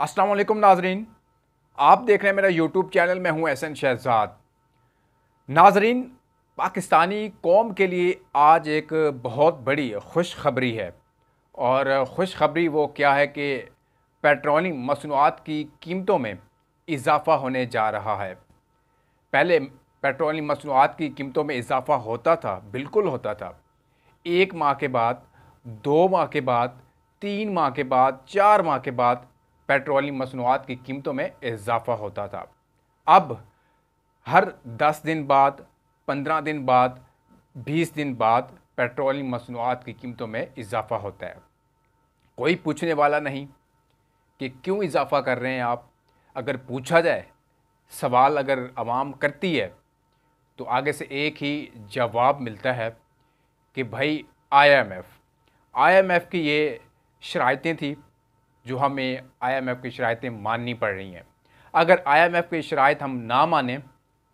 असलकुम नाजरीन आप देख रहे हैं मेरा यूट्यूब चैनल मैं हूं एन शहजाद नाजरीन पाकिस्तानी कौम के लिए आज एक बहुत बड़ी खुशखबरी है और खुशखबरी वो क्या है कि पेट्रोलिंग मसनूआत की कीमतों में इजाफ़ा होने जा रहा है पहले पेट्रोलिंग मसनूआत की कीमतों में इजाफ़ा होता था बिल्कुल होता था एक माह के बाद दो माह के बाद तीन माह के बाद चार माह के बाद पेट्रोलियम मसनूआत की कीमतों में इजाफा होता था अब हर दस दिन बाद पंद्रह दिन बाद बीस दिन बाद पेट्रोलियम मसनूआत की कीमतों में इजाफा होता है कोई पूछने वाला नहीं कि क्यों इजाफा कर रहे हैं आप अगर पूछा जाए सवाल अगर आवाम करती है तो आगे से एक ही जवाब मिलता है कि भाई आईएमएफ आईएमएफ की ये शरायतें थी जो हमें आईएमएफ की शरातें माननी पड़ रही हैं अगर आईएमएफ की शरात हम ना माने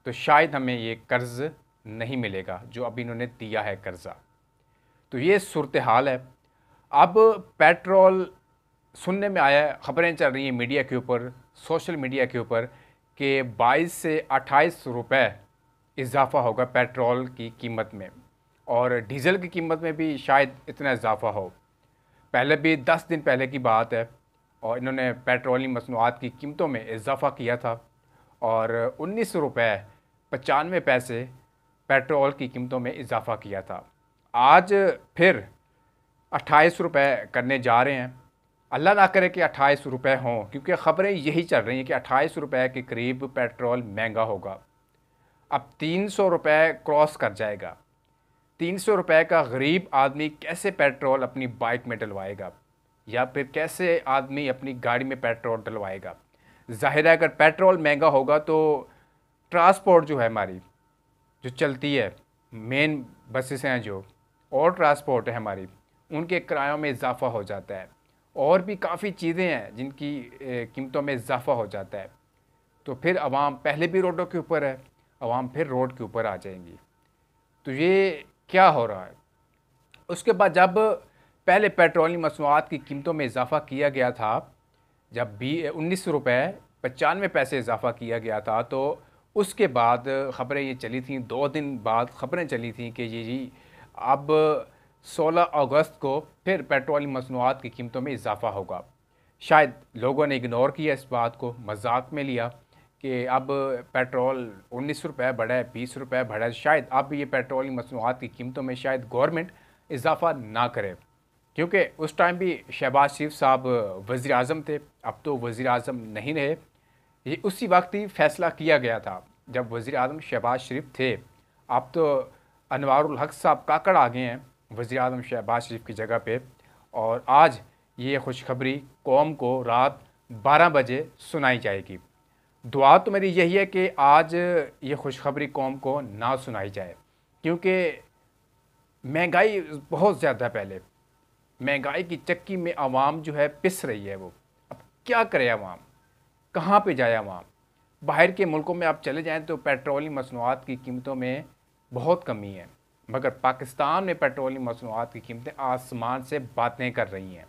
तो शायद हमें ये कर्ज़ नहीं मिलेगा जो अभी इन्होंने दिया है कर्ज़ा तो ये सूरत हाल है अब पेट्रोल सुनने में आया ख़बरें चल रही हैं मीडिया के ऊपर सोशल मीडिया के ऊपर कि 22 से 28 रुपए इजाफ़ा होगा पेट्रोल की कीमत में और डीज़ल की कीमत में भी शायद इतना इजाफ़ा हो पहले भी 10 दिन पहले की बात है और इन्होंने पेट्रोलियम मसनूआत की कीमतों में इजाफा किया था और उन्नीस रुपये पचानवे पैसे पेट्रोल की कीमतों में इजाफा किया था आज फिर अट्ठाईस रुपये करने जा रहे हैं अल्लाह ना करे कि अट्ठाईस रुपये हों क्योंकि ख़बरें यही चल रही हैं कि अट्ठाईस रुपये के करीब पेट्रोल महंगा होगा अब तीन सौ रुपये क्रॉस कर जाएगा तीन सौ रुपये का गरीब आदमी कैसे पेट्रोल अपनी बाइक में डलवाएगा या फिर कैसे आदमी अपनी गाड़ी में पेट्रोल डलवाएगा ज़ाहिर है अगर पेट्रोल महंगा होगा तो ट्रांसपोर्ट जो है हमारी जो चलती है मेन बसेस हैं जो और ट्रांसपोर्ट है हमारी उनके किरायों में इजाफा हो जाता है और भी काफ़ी चीज़ें हैं जिनकी कीमतों में इजाफा हो जाता है तो फिर आवाम पहले भी रोडों के ऊपर है आवाम फिर रोड के ऊपर आ जाएंगी तो ये क्या हो रहा है उसके बाद जब पहले पेट्रोलियम मसनूआत की कीमतों में इजाफा किया गया था जब भी उन्नीस सौ रुपये पचानवे पैसे इजाफा किया गया था तो उसके बाद ख़बरें ये चली थी दो दिन बाद ख़बरें चली थी कि ये जी अब 16 अगस्त को फिर पेट्रोलियम मसनूआत की कीमतों में इजाफा होगा शायद लोगों ने इग्नोर किया इस बात को मजाक में लिया कि अब पेट्रोल उन्नीस रुपये बढ़ा है बीस रुपये बढ़ा है शायद अब ये पेट्रोलियम मसनूआत की कीमतों में शायद गवर्नमेंट इजाफा ना करे क्योंकि उस टाइम भी शहबाज शरीफ साहब वज़ी अजम थे अब तो वज़ी अजम नहीं रहे ये उसी वक्त ही फ़ैसला किया गया था जब वज़ी अजम शहबाज शरीफ थे अब तो अनवारुल हक साहब काकड़ आ गए हैं वज़ी अजम शहबाज शरीफ की जगह पे और आज ये खुशखबरी कौम को रात 12 बजे सुनाई जाएगी दुआ तो मेरी यही है कि आज ये खुशखबरी कौम को ना सुनाई जाए क्योंकि महंगाई बहुत ज़्यादा पहले महंगाई की चक्की में आवाम जो है पिस रही है वो अब क्या करे आवाम कहाँ पे जाए आवाम बाहर के मुल्कों में आप चले जाएँ तो पेट्रोलियम मसनूआत की कीमतों में बहुत कमी है मगर पाकिस्तान में पेट्रोलियम मसनूआत की कीमतें आसमान से बातें कर रही हैं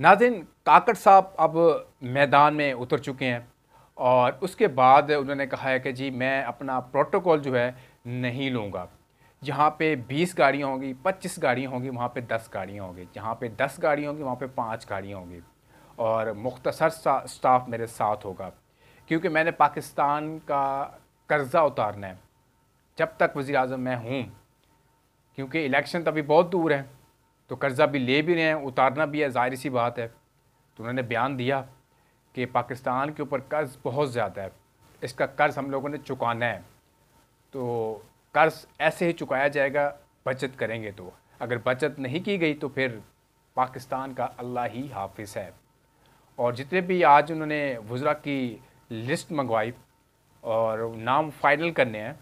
नाजिन काकड़ साहब अब मैदान में उतर चुके हैं और उसके बाद उन्होंने कहा है कि जी मैं अपना प्रोटोकॉल जो है नहीं लूँगा जहाँ पे 20 गाड़ियाँ होंगी 25 गाड़ियाँ होंगी वहाँ पे 10 गाड़ियाँ होंगी जहाँ पे 10 गाड़ियाँ होंगी वहाँ पे 5 गाड़ियाँ होंगी और मुख्तसर स्टाफ मेरे साथ होगा क्योंकि मैंने पाकिस्तान का कर्ज़ा उतारना है जब तक वज़ी अजम मैं हूँ क्योंकि इलेक्शन तो अभी बहुत दूर है तो कर्ज़ा भी ले भी रहे हैं उतारना भी है ज़ाहिर सी बात है तो उन्होंने बयान दिया कि पाकिस्तान के ऊपर कर्ज़ बहुत ज़्यादा है इसका कर्ज़ हम लोगों ने चुकाना है तो कर्ज ऐसे ही चुकाया जाएगा बचत करेंगे तो अगर बचत नहीं की गई तो फिर पाकिस्तान का अल्लाह ही हाफिज़ है और जितने भी आज उन्होंने वज़रा की लिस्ट मंगवाई और नाम फाइनल करने हैं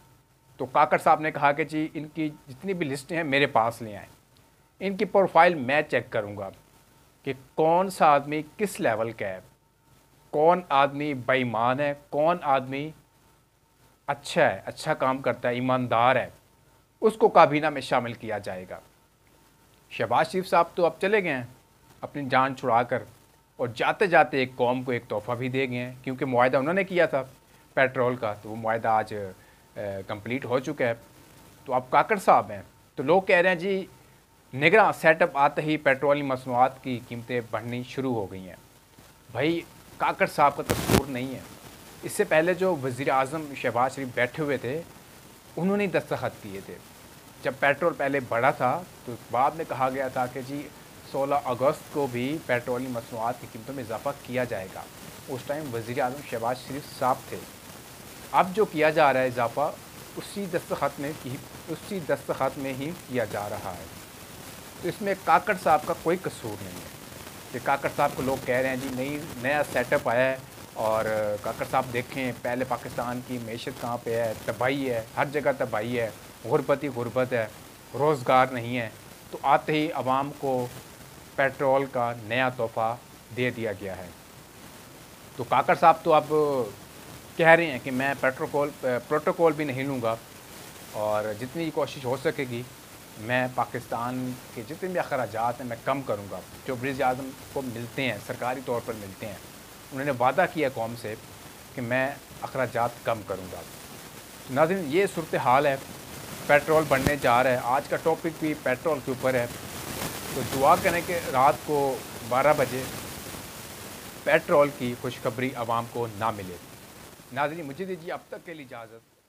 तो काकर साहब ने कहा कि जी इनकी जितनी भी लिस्टें हैं मेरे पास ले आएँ इनकी प्रोफाइल मैं चेक करूँगा कि कौन सा आदमी किस लेवल का है कौन आदमी बेईमान है कौन आदमी अच्छा है अच्छा काम करता है ईमानदार है उसको काबीना में शामिल किया जाएगा शहबाज शरीफ साहब तो अब चले गए हैं अपनी जान छुड़ा कर और जाते जाते एक कौम को एक तोहफ़ा भी दे गए हैं क्योंकि माहा उन्होंने किया था पेट्रोल का तो वो माहा आज कंप्लीट हो चुका है तो अब काकड़ साहब हैं तो लोग कह रहे हैं जी निगरान सेटअप आते ही पेट्रोल मसनूआत की कीमतें बढ़नी शुरू हो गई हैं भाई काकड़ साहब का तस्वूर तो नहीं है इससे पहले जो वज़ी अजम शहबाज शरीफ बैठे हुए थे उन्होंने दस्तखत किए थे जब पेट्रोल पहले बढ़ा था तो बाद में कहा गया था कि जी 16 अगस्त को भी पेट्रोलियम मसनूआत की कीमतों में इजाफा किया जाएगा उस टाइम वज़ी अजम शहबाज शरीफ साहब थे अब जो किया जा रहा है इजाफा उसी दस्तखत में उसी दस्तखत में ही किया जा रहा है तो इसमें काकड़ साहब का कोई कसूर नहीं है कि काकड़ साहब को लोग कह रहे हैं जी नई नया सेटअप आया है और काकर साहब देखें पहले पाकिस्तान की मीशत कहाँ पे है तबाही है हर जगह तबाही है गुरबत ही गुरबत है रोज़गार नहीं है तो आते ही आवाम को पेट्रोल का नया तोहफा दे दिया गया है तो काकर साहब तो अब कह रहे हैं कि मैं पेट्रोकॉल प्रोटोकॉल भी नहीं लूँगा और जितनी कोशिश हो सकेगी मैं पाकिस्तान के जितने भी अखराज हैं मैं कम करूँगा जो ब्रिज आजम को मिलते हैं सरकारी तौर पर मिलते हैं उन्होंने वादा किया कौम से कि मैं अखराज कम करूँगा नाजिन ये सूरत हाल है पेट्रोल बढ़ने जा रहा है आज का टॉपिक भी पेट्रोल के ऊपर है तो दुआ करें कि रात को 12 बजे पेट्रोल की खुशखबरी आवाम को ना मिले नाजिन मुझे दीजिए अब तक के लिए इजाज़त